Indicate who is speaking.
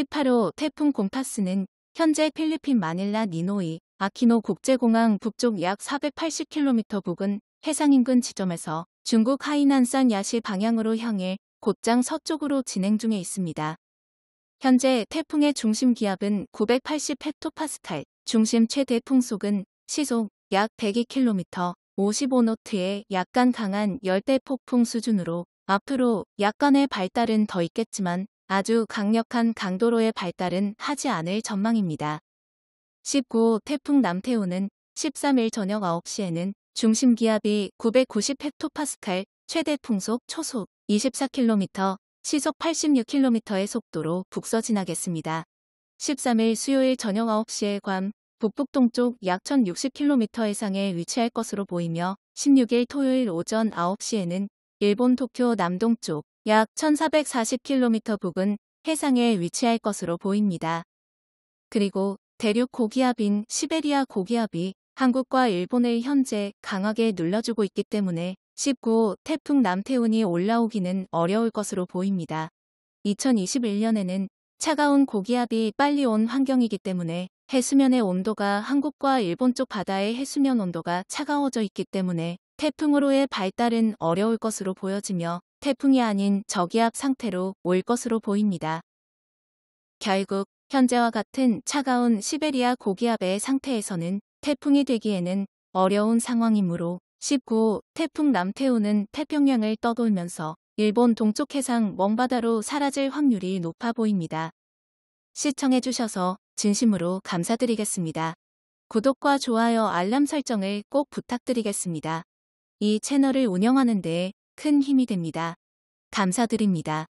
Speaker 1: 18호 태풍 곰파스는 현재 필리핀 마닐라 니노이 아키노 국제공항 북쪽 약 480km 부근 해상 인근 지점에서 중국 하이난산 야시 방향으로 향해 곧장 서쪽으로 진행 중에 있습니다. 현재 태풍의 중심 기압은 980헥토파스칼, 중심 최대 풍속은 시속 약 102km, 55노트의 약간 강한 열대 폭풍 수준으로 앞으로 약간의 발달은 더 있겠지만 아주 강력한 강도로의 발달은 하지 않을 전망입니다. 19. 태풍 남태우는 13일 저녁 9시에는 중심기압이 990헥토파스칼, 최대 풍속 초속 24km, 시속 86km의 속도로 북서진하겠습니다. 13일 수요일 저녁 9시에 괌, 북북동쪽 약 1060km 이상에 위치할 것으로 보이며 16일 토요일 오전 9시에는 일본 도쿄 남동쪽 약 1440km 북은 해상에 위치할 것으로 보입니다. 그리고 대륙 고기압인 시베리아 고기압이 한국과 일본을 현재 강하게 눌러주고 있기 때문에 19호 태풍 남태운이 올라오기는 어려울 것으로 보입니다. 2021년에는 차가운 고기압이 빨리 온 환경이기 때문에 해수면의 온도가 한국과 일본 쪽 바다의 해수면 온도가 차가워져 있기 때문에 태풍으로의 발달은 어려울 것으로 보여지며 태풍이 아닌 저기압 상태로 올 것으로 보입니다. 결국 현재와 같은 차가운 시베리아 고기압의 상태에서는 태풍이 되기에는 어려운 상황이므로 19호 태풍 남태우는 태평양을 떠돌면서 일본 동쪽 해상 먼바다로 사라질 확률이 높아 보입니다. 시청해주셔서 진심으로 감사드리겠습니다. 구독과 좋아요 알람 설정을 꼭 부탁드리겠습니다. 이 채널을 운영하는 데큰 힘이 됩니다. 감사드립니다.